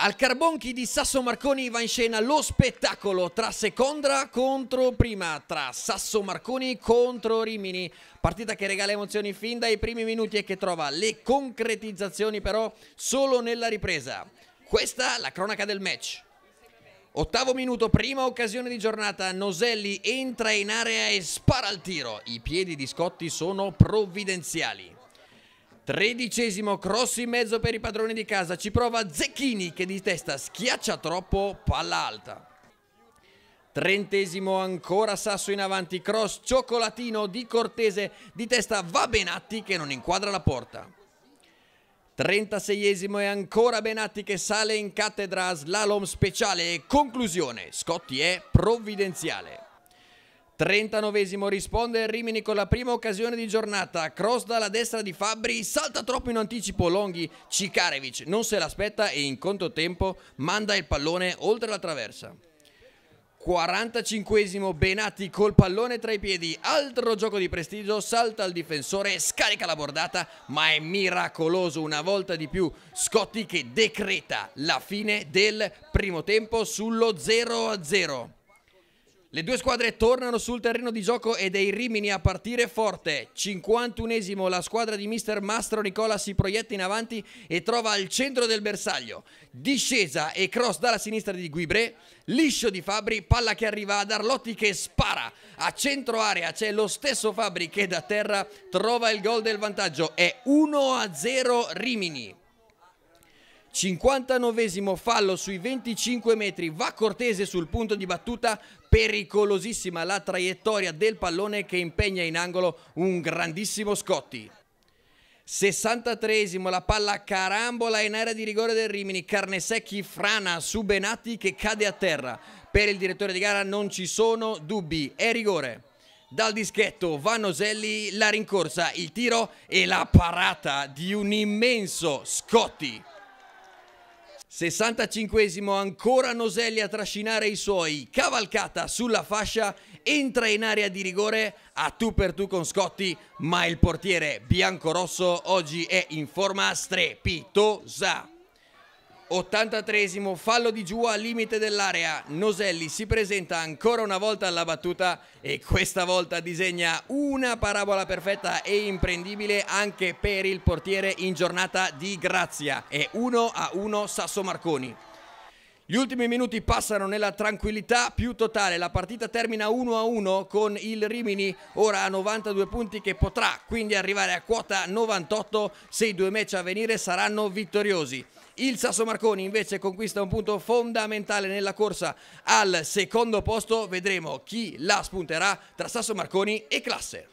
Al Carbonchi di Sasso Marconi va in scena lo spettacolo tra seconda contro prima, tra Sasso Marconi contro Rimini. Partita che regala emozioni fin dai primi minuti e che trova le concretizzazioni però solo nella ripresa. Questa la cronaca del match. Ottavo minuto, prima occasione di giornata, Noselli entra in area e spara al tiro. I piedi di Scotti sono provvidenziali. Tredicesimo cross in mezzo per i padroni di casa, ci prova Zecchini che di testa schiaccia troppo, palla alta. Trentesimo ancora Sasso in avanti, cross cioccolatino di Cortese, di testa va Benatti che non inquadra la porta. Trentaseiesimo e ancora Benatti che sale in cattedra, slalom speciale e conclusione, Scotti è provvidenziale. 39esimo risponde Rimini con la prima occasione di giornata, cross dalla destra di Fabri, salta troppo in anticipo Longhi, Cikarevic non se l'aspetta e in controtempo manda il pallone oltre la traversa. 45esimo Benati col pallone tra i piedi, altro gioco di prestigio, salta il difensore, scarica la bordata ma è miracoloso una volta di più Scotti che decreta la fine del primo tempo sullo 0-0. Le due squadre tornano sul terreno di gioco ed è il Rimini a partire forte. 51esimo la squadra di mister Mastro Nicola si proietta in avanti e trova al centro del bersaglio. Discesa e cross dalla sinistra di Guibre, liscio di Fabri, palla che arriva ad Arlotti che spara. A centro area c'è lo stesso Fabri che da terra trova il gol del vantaggio. È 1-0 Rimini. 59 fallo sui 25 metri, va Cortese sul punto di battuta, pericolosissima la traiettoria del pallone che impegna in angolo un grandissimo Scotti. 63 la palla carambola in area di rigore del Rimini, Carnesecchi frana su Benatti che cade a terra. Per il direttore di gara non ci sono dubbi, è rigore. Dal dischetto Vanoselli la rincorsa, il tiro e la parata di un immenso Scotti. 65 ancora Noselli a trascinare i suoi, cavalcata sulla fascia, entra in area di rigore a tu per tu con Scotti, ma il portiere biancorosso oggi è in forma strepitosa. 83 fallo di giù al limite dell'area. Noselli si presenta ancora una volta alla battuta e questa volta disegna una parabola perfetta e imprendibile anche per il portiere in giornata di Grazia. È 1 a 1 Sasso Marconi. Gli ultimi minuti passano nella tranquillità più totale, la partita termina 1-1 con il Rimini ora a 92 punti che potrà quindi arrivare a quota 98 se i due match a venire saranno vittoriosi. Il Sasso Marconi invece conquista un punto fondamentale nella corsa al secondo posto, vedremo chi la spunterà tra Sasso Marconi e Classe.